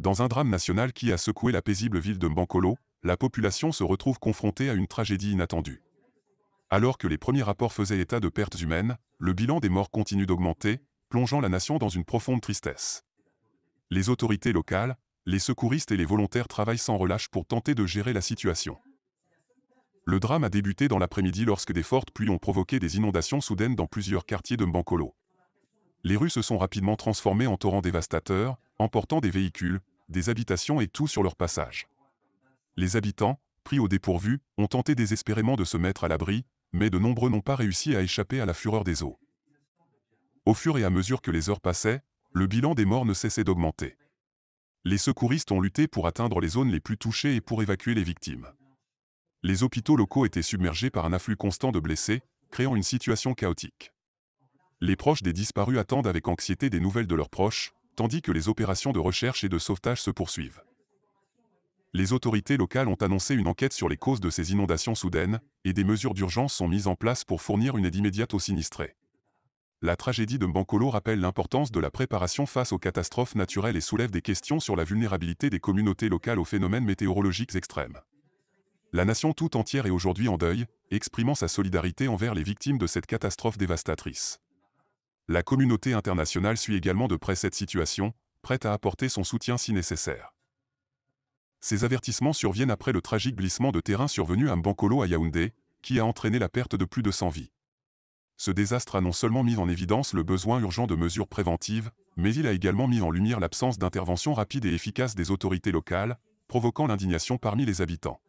Dans un drame national qui a secoué la paisible ville de Mbankolo, la population se retrouve confrontée à une tragédie inattendue. Alors que les premiers rapports faisaient état de pertes humaines, le bilan des morts continue d'augmenter, plongeant la nation dans une profonde tristesse. Les autorités locales, les secouristes et les volontaires travaillent sans relâche pour tenter de gérer la situation. Le drame a débuté dans l'après-midi lorsque des fortes pluies ont provoqué des inondations soudaines dans plusieurs quartiers de Mbankolo. Les rues se sont rapidement transformées en torrents dévastateurs, emportant des véhicules, des habitations et tout sur leur passage. Les habitants, pris au dépourvu, ont tenté désespérément de se mettre à l'abri, mais de nombreux n'ont pas réussi à échapper à la fureur des eaux. Au fur et à mesure que les heures passaient, le bilan des morts ne cessait d'augmenter. Les secouristes ont lutté pour atteindre les zones les plus touchées et pour évacuer les victimes. Les hôpitaux locaux étaient submergés par un afflux constant de blessés, créant une situation chaotique. Les proches des disparus attendent avec anxiété des nouvelles de leurs proches, tandis que les opérations de recherche et de sauvetage se poursuivent. Les autorités locales ont annoncé une enquête sur les causes de ces inondations soudaines, et des mesures d'urgence sont mises en place pour fournir une aide immédiate aux sinistrés. La tragédie de Bancolo rappelle l'importance de la préparation face aux catastrophes naturelles et soulève des questions sur la vulnérabilité des communautés locales aux phénomènes météorologiques extrêmes. La nation tout entière est aujourd'hui en deuil, exprimant sa solidarité envers les victimes de cette catastrophe dévastatrice. La communauté internationale suit également de près cette situation, prête à apporter son soutien si nécessaire. Ces avertissements surviennent après le tragique glissement de terrain survenu à Mbankolo à Yaoundé, qui a entraîné la perte de plus de 100 vies. Ce désastre a non seulement mis en évidence le besoin urgent de mesures préventives, mais il a également mis en lumière l'absence d'intervention rapide et efficace des autorités locales, provoquant l'indignation parmi les habitants.